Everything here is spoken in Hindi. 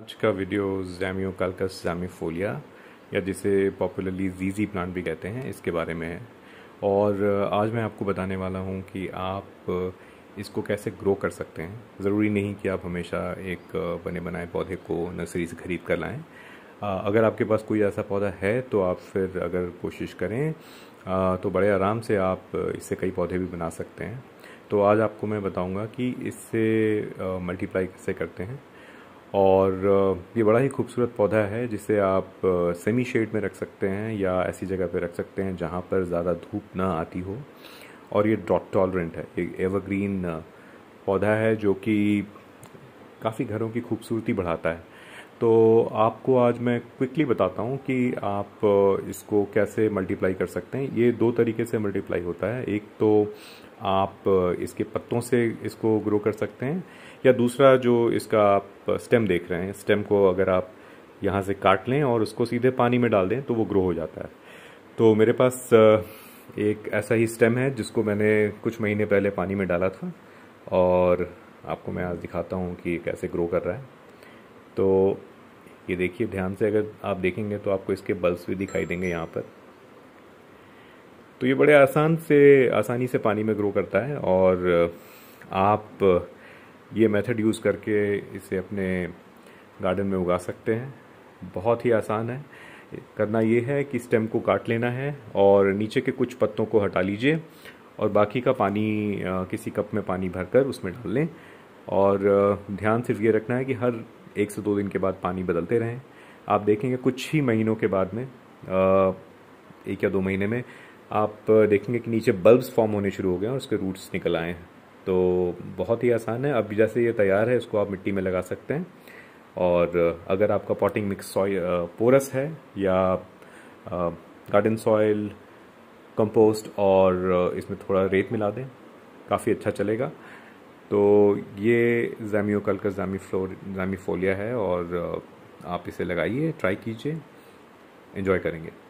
आज का वीडियो जैमियो कलकस जैमिफोलिया या जिसे पॉपुलरली जीजी प्लांट भी कहते हैं इसके बारे में है और आज मैं आपको बताने वाला हूँ कि आप इसको कैसे ग्रो कर सकते हैं ज़रूरी नहीं कि आप हमेशा एक बने बनाए पौधे को नर्सरी से ख़रीद कर लाएं अगर आपके पास कोई ऐसा पौधा है तो आप फिर अगर कोशिश करें तो बड़े आराम से आप इससे कई पौधे भी बना सकते हैं तो आज आपको मैं बताऊँगा कि इससे मल्टीप्लाई कैसे करते हैं और ये बड़ा ही खूबसूरत पौधा है जिसे आप सेमी शेड में रख सकते हैं या ऐसी जगह पर रख सकते हैं जहाँ पर ज़्यादा धूप ना आती हो और ये ड्रॉट टॉलरेंट है एक एवरग्रीन पौधा है जो कि काफ़ी घरों की खूबसूरती बढ़ाता है तो आपको आज मैं क्विकली बताता हूँ कि आप इसको कैसे मल्टीप्लाई कर सकते हैं ये दो तरीके से मल्टीप्लाई होता है एक तो आप इसके पत्तों से इसको ग्रो कर सकते हैं या दूसरा जो इसका आप स्टेम देख रहे हैं स्टेम को अगर आप यहाँ से काट लें और उसको सीधे पानी में डाल दें तो वो ग्रो हो जाता है तो मेरे पास एक ऐसा ही स्टेम है जिसको मैंने कुछ महीने पहले पानी में डाला था और आपको मैं आज दिखाता हूँ कि कैसे ग्रो कर रहा है तो ये देखिए ध्यान से अगर आप देखेंगे तो आपको इसके बल्ब भी दिखाई देंगे यहाँ पर तो ये बड़े आसान से आसानी से पानी में ग्रो करता है और आप ये मेथड यूज़ करके इसे अपने गार्डन में उगा सकते हैं बहुत ही आसान है करना ये है कि स्टेम को काट लेना है और नीचे के कुछ पत्तों को हटा लीजिए और बाकी का पानी किसी कप में पानी भरकर उसमें डाल लें और ध्यान सिर्फ ये रखना है कि हर एक से दो दिन के बाद पानी बदलते रहें आप देखेंगे कुछ ही महीनों के बाद में एक या दो महीने में आप देखेंगे कि नीचे बल्ब्स फॉर्म होने शुरू हो गए और उसके रूट्स निकल आए हैं तो बहुत ही आसान है अब जैसे ये तैयार है इसको आप मिट्टी में लगा सकते हैं और अगर आपका पॉटिंग मिक्स सॉइल पोरस है या गार्डन सॉइल कंपोस्ट और इसमें थोड़ा रेत मिला दें काफ़ी अच्छा चलेगा तो ये जैमियोकल का जामी फ्लोर जामी फोलिया है और uh, आप इसे लगाइए ट्राई कीजिए इन्जॉय करेंगे